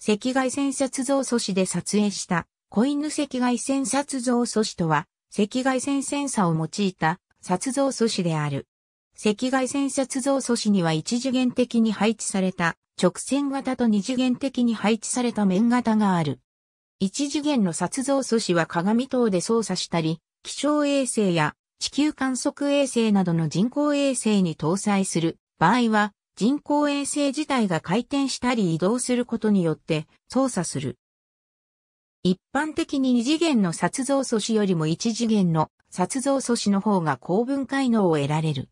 赤外線撮像素子で撮影したコインヌ赤外線撮像素子とは赤外線センサを用いた撮像素子である。赤外線撮像素子には一次元的に配置された直線型と二次元的に配置された面型がある。一次元の撮像素子は鏡等で操作したり、気象衛星や地球観測衛星などの人工衛星に搭載する場合は人工衛星自体が回転したり移動することによって操作する。一般的に二次元の撮像素子よりも一次元の撮像素子の方が高分解能を得られる。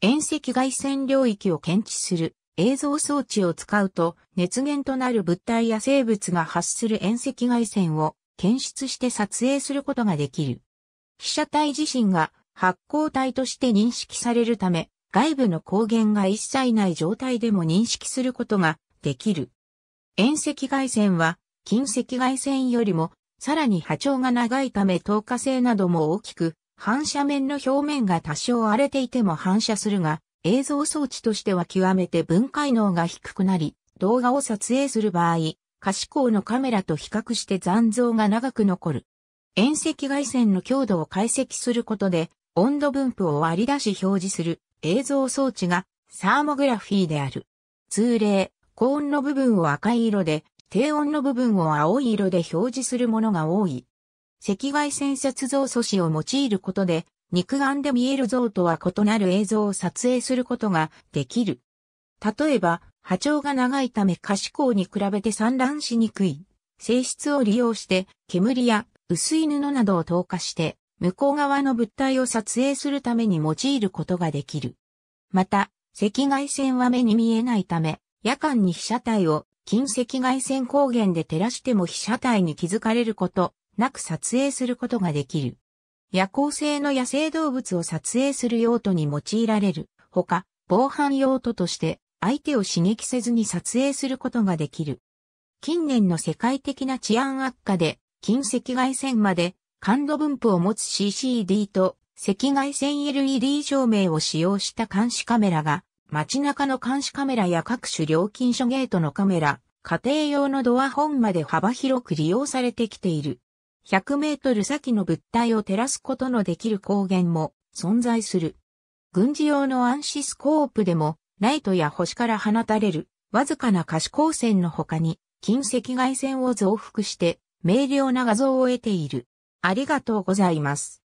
遠赤外線領域を検知する映像装置を使うと熱源となる物体や生物が発する遠赤外線を検出して撮影することができる。被写体自身が発光体として認識されるため外部の光源が一切ない状態でも認識することができる。遠赤外線は近赤外線よりもさらに波長が長いため透過性なども大きく反射面の表面が多少荒れていても反射するが映像装置としては極めて分解能が低くなり動画を撮影する場合可視光のカメラと比較して残像が長く残る。遠赤外線の強度を解析することで温度分布を割り出し表示する映像装置がサーモグラフィーである。通例、高温の部分を赤い色で、低温の部分を青い色で表示するものが多い。赤外線接像素子を用いることで、肉眼で見える像とは異なる映像を撮影することができる。例えば、波長が長いため可視光に比べて散乱しにくい。性質を利用して、煙や薄い布などを透過して、向こう側の物体を撮影するために用いることができる。また、赤外線は目に見えないため、夜間に被写体を近赤外線光源で照らしても被写体に気づかれることなく撮影することができる。夜行性の野生動物を撮影する用途に用いられる。ほか、防犯用途として相手を刺激せずに撮影することができる。近年の世界的な治安悪化で近赤外線まで感度分布を持つ CCD と赤外線 LED 照明を使用した監視カメラが街中の監視カメラや各種料金所ゲートのカメラ、家庭用のドア本まで幅広く利用されてきている。100メートル先の物体を照らすことのできる光源も存在する。軍事用のアンシスコープでも、ライトや星から放たれる、わずかな可視光線の他に、近赤外線を増幅して、明瞭な画像を得ている。ありがとうございます。